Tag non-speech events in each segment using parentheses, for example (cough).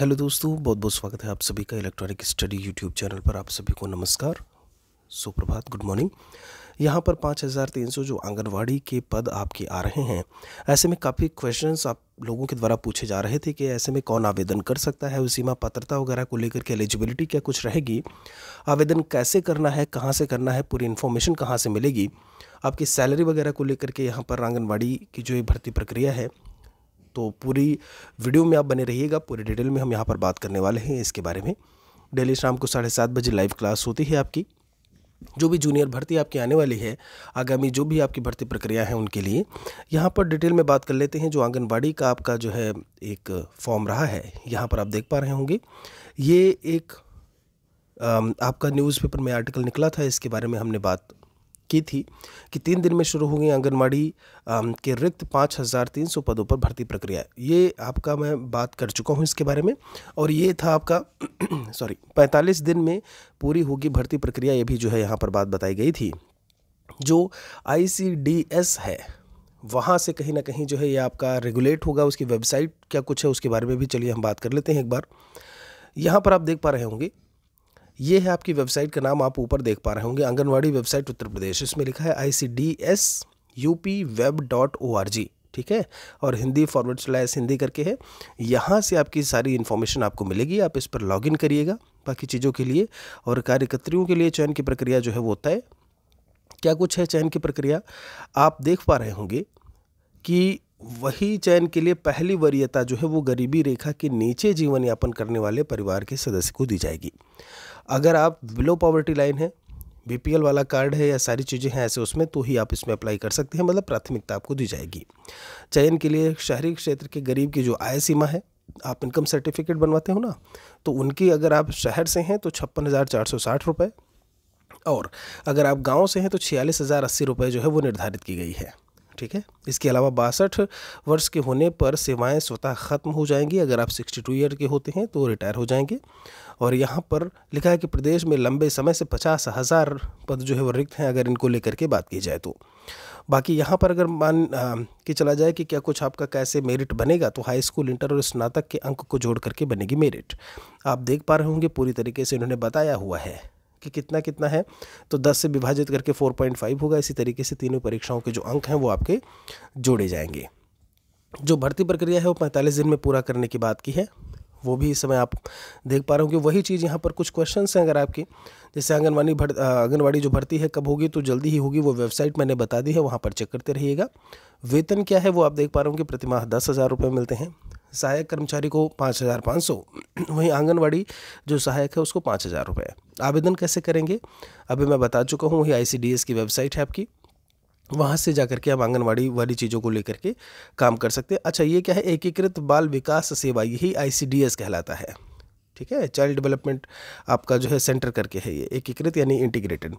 hello दोस्तों बहुत बहुत स्वागत है आप सभी का इलेक्ट्रॉनिक स्टडी यूट्यूब चैनल पर आप सभी को नमस्कार सुप्रभात गुड मॉर्निंग यहाँ पर पाँच हज़ार तीन सौ जो आंगनवाड़ी के पद आपके आ रहे हैं ऐसे में काफ़ी क्वेश्चंस आप लोगों के द्वारा पूछे जा रहे थे कि ऐसे में कौन आवेदन कर सकता है उसी में पात्रता वगैरह को लेकर के एलिजिबिलिटी क्या कुछ रहेगी आवेदन कैसे करना है कहाँ से करना है पूरी इन्फॉर्मेशन कहाँ से मिलेगी आपकी सैलरी वगैरह को लेकर के यहाँ पर आंगनबाड़ी की जो ये भर्ती प्रक्रिया है तो पूरी वीडियो में आप बने रहिएगा पूरी डिटेल में हम यहाँ पर बात करने वाले हैं इसके बारे में डेली शाम को साढ़े सात बजे लाइव क्लास होती है आपकी जो भी जूनियर भर्ती आपकी आने वाली है आगामी जो भी आपकी भर्ती प्रक्रिया है उनके लिए यहाँ पर डिटेल में बात कर लेते हैं जो आंगनबाड़ी का आपका जो है एक फॉर्म रहा है यहाँ पर आप देख पा रहे होंगे ये एक आपका न्यूज़पेपर में आर्टिकल निकला था इसके बारे में हमने बात की थी कि तीन दिन में शुरू होगी आंगनबाड़ी के रिक्त पाँच हज़ार तीन सौ पदों पर भर्ती प्रक्रिया ये आपका मैं बात कर चुका हूँ इसके बारे में और ये था आपका (clears throat) सॉरी पैंतालीस दिन में पूरी होगी भर्ती प्रक्रिया ये भी जो है यहाँ पर बात बताई गई थी जो आई है वहाँ से कहीं ना कहीं जो है ये आपका रेगुलेट होगा उसकी वेबसाइट क्या कुछ है उसके बारे में भी चलिए हम बात कर लेते हैं एक बार यहाँ पर आप देख पा रहे होंगे ये है आपकी वेबसाइट का नाम आप ऊपर देख पा रहे होंगे आंगनवाड़ी वेबसाइट उत्तर प्रदेश इसमें लिखा है I C D S U P web dot O R G ठीक है और हिंदी फॉरवर्ड स्लैश हिंदी करके है यहाँ से आपकी सारी इन्फॉर्मेशन आपको मिलेगी आप इस पर लॉगिन करिएगा बाकी चीज़ों के लिए और कार्यकर्तियों के लिए चयन की प्रक्रिया जो है वो तय क्या कुछ है चयन की प्रक्रिया आप देख पा रहे होंगे कि वही चयन के लिए पहली वरीयता जो है वो गरीबी रेखा के नीचे जीवन यापन करने वाले परिवार के सदस्य को दी जाएगी अगर आप बिलो पॉवर्टी लाइन है बी वाला कार्ड है या सारी चीज़ें हैं ऐसे उसमें तो ही आप इसमें अप्लाई कर सकते हैं मतलब प्राथमिकता आपको दी जाएगी चयन के लिए शहरी क्षेत्र के गरीब की जो आय सीमा है आप इनकम सर्टिफिकेट बनवाते हो ना तो उनकी अगर आप शहर से हैं तो छप्पन हज़ार चार सौ साठ रुपये और अगर आप गाँव से हैं तो छियालीस हज़ार अस्सी रुपये जो है वो निर्धारित की गई है ठीक है इसके अलावा बासठ वर्ष के होने पर सेवाएं स्वतः ख़त्म हो जाएंगी अगर आप 62 ईयर के होते हैं तो रिटायर हो जाएंगे और यहाँ पर लिखा है कि प्रदेश में लंबे समय से पचास हज़ार पद जो है वो रिक्त हैं अगर इनको लेकर के बात की जाए तो बाकी यहाँ पर अगर मान के चला जाए कि क्या कुछ आपका कैसे मेरिट बनेगा तो हाई स्कूल इंटर और स्नातक के अंक को जोड़ करके बनेगी मेरिट आप देख पा रहे होंगे पूरी तरीके से इन्होंने बताया हुआ है कि कितना कितना है तो 10 से विभाजित करके 4.5 होगा इसी तरीके से तीनों परीक्षाओं के जो अंक हैं वो आपके जोड़े जाएंगे जो भर्ती प्रक्रिया है वो पैंतालीस दिन में पूरा करने की बात की है वो भी इस समय आप देख पा रहे हो कि वही चीज़ यहाँ पर कुछ क्वेश्चन हैं अगर आपके जैसे आंगनबाड़ी भर आंगनबाड़ी जो भर्ती है कब होगी तो जल्दी ही होगी वो वेबसाइट मैंने बता दी है वहाँ पर चेक करते रहिएगा वेतन क्या है वो आप देख पा रहे हो कि प्रतिमाह दस हज़ार रुपये मिलते हैं सहायक कर्मचारी को पाँच हज़ार पाँच सौ वहीं आंगनवाड़ी जो सहायक है उसको पाँच हज़ार रुपये आवेदन कैसे करेंगे अभी मैं बता चुका हूँ वही आई की वेबसाइट है आपकी वहाँ से जा करके आप आंगनवाड़ी वाली चीज़ों को लेकर के काम कर सकते हैं अच्छा ये क्या है एकीकृत बाल विकास सेवा यही आई कहलाता है ठीक है चाइल्ड डेवलपमेंट आपका जो है सेंटर करके है ये एकीकृत यानी इंटीग्रेटेड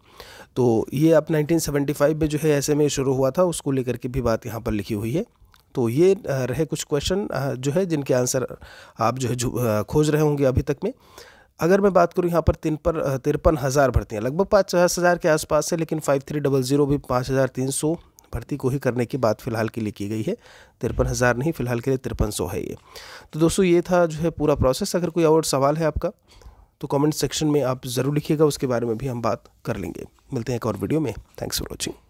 तो ये आप 1975 में जो है ऐसे में शुरू हुआ था उसको लेकर के भी बात यहाँ पर लिखी हुई है तो ये रहे कुछ क्वेश्चन जो है जिनके आंसर आप जो है जो खोज रहे होंगे अभी तक में अगर मैं बात करूँ यहाँ पर तीन पर तिरपन हज़ार भर्तियाँ लगभग पाँच हज़ार के आसपास है लेकिन फाइव थ्री डबल ज़ीरो भी पाँच हज़ार तीन सौ भर्ती को ही करने की बात फ़िलहाल के लिए की गई है तिरपन हज़ार नहीं फ़िलहाल के लिए तिरपन सौ है ये तो दोस्तों ये था जो है पूरा प्रोसेस अगर कोई और सवाल है आपका तो कमेंट सेक्शन में आप ज़रूर लिखिएगा उसके बारे में भी हम बात कर लेंगे मिलते हैं एक और वीडियो में थैंक्स फॉर वॉचिंग